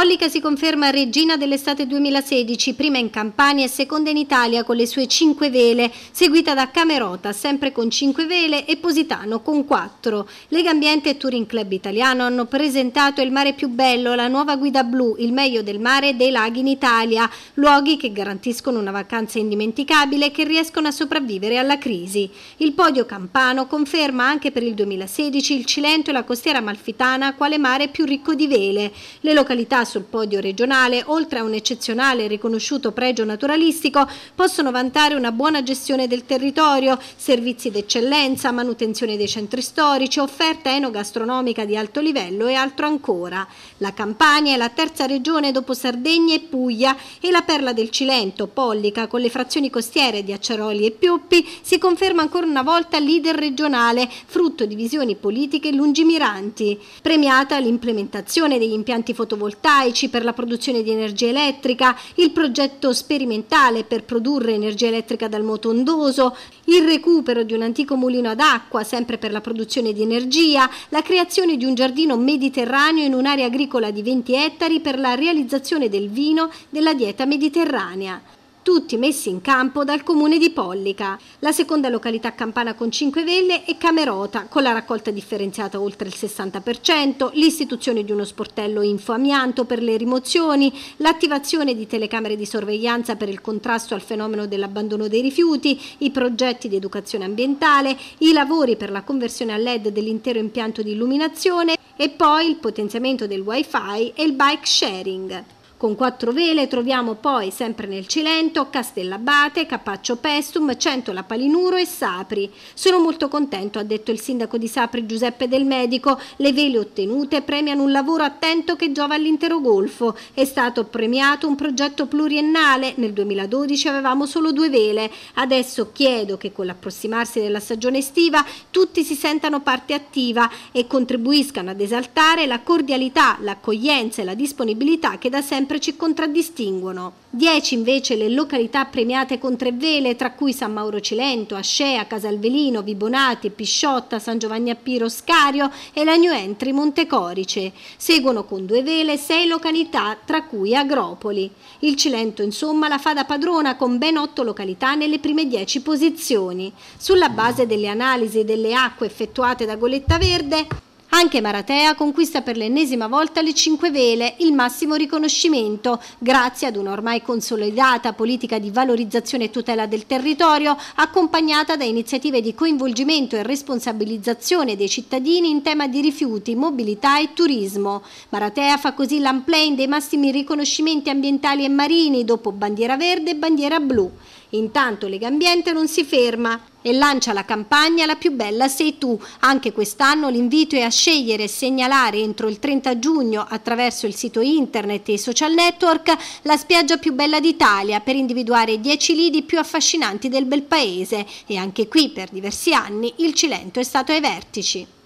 Polli che si conferma regina dell'estate 2016, prima in Campania e seconda in Italia con le sue 5 vele, seguita da Camerota sempre con 5 vele e Positano con 4. Lega Ambiente e Touring Club Italiano hanno presentato Il mare più bello, la nuova guida blu, il meglio del mare e dei laghi in Italia, luoghi che garantiscono una vacanza indimenticabile e che riescono a sopravvivere alla crisi. Il podio campano conferma anche per il 2016 il Cilento e la costiera malfitana quale mare più ricco di vele. Le località sul podio regionale, oltre a un eccezionale e riconosciuto pregio naturalistico, possono vantare una buona gestione del territorio, servizi d'eccellenza, manutenzione dei centri storici, offerta enogastronomica di alto livello e altro ancora. La Campania è la terza regione dopo Sardegna e Puglia e la perla del Cilento, Pollica, con le frazioni costiere di Acciaroli e Pioppi, si conferma ancora una volta leader regionale, frutto di visioni politiche lungimiranti. Premiata l'implementazione degli impianti fotovoltaici fotovoltaici per la produzione di energia elettrica, il progetto sperimentale per produrre energia elettrica dal moto ondoso, il recupero di un antico mulino ad acqua sempre per la produzione di energia, la creazione di un giardino mediterraneo in un'area agricola di 20 ettari per la realizzazione del vino della dieta mediterranea tutti messi in campo dal comune di Pollica, la seconda località campana con 5 velle e Camerota, con la raccolta differenziata oltre il 60%, l'istituzione di uno sportello infoamianto per le rimozioni, l'attivazione di telecamere di sorveglianza per il contrasto al fenomeno dell'abbandono dei rifiuti, i progetti di educazione ambientale, i lavori per la conversione a LED dell'intero impianto di illuminazione e poi il potenziamento del wifi e il bike sharing. Con quattro vele troviamo poi, sempre nel Cilento, Castellabate, Capaccio Pestum, Centola Palinuro e Sapri. Sono molto contento, ha detto il sindaco di Sapri Giuseppe Del Medico. Le vele ottenute premiano un lavoro attento che giova all'intero golfo. È stato premiato un progetto pluriennale. Nel 2012 avevamo solo due vele. Adesso chiedo che con l'approssimarsi della stagione estiva tutti si sentano parte attiva e contribuiscano ad esaltare la cordialità, l'accoglienza e la disponibilità che da sempre sempre ci contraddistinguono. Dieci invece le località premiate con tre vele, tra cui San Mauro Cilento, Ascea, Casalvelino, Vibonati, Pisciotta, San Giovanni Appiro, Scario e la New Entry Montecorice. Seguono con due vele sei località, tra cui Agropoli. Il Cilento insomma la fa da padrona con ben otto località nelle prime dieci posizioni. Sulla base delle analisi delle acque effettuate da Goletta Verde, anche Maratea conquista per l'ennesima volta le cinque vele, il massimo riconoscimento, grazie ad un'ormai consolidata politica di valorizzazione e tutela del territorio, accompagnata da iniziative di coinvolgimento e responsabilizzazione dei cittadini in tema di rifiuti, mobilità e turismo. Maratea fa così l'unplane dei massimi riconoscimenti ambientali e marini, dopo bandiera verde e bandiera blu. Intanto Legambiente non si ferma e lancia la campagna La più bella sei tu. Anche quest'anno l'invito è a scegliere e segnalare entro il 30 giugno attraverso il sito internet e i social network la spiaggia più bella d'Italia per individuare i 10 lidi più affascinanti del bel paese e anche qui per diversi anni il Cilento è stato ai vertici.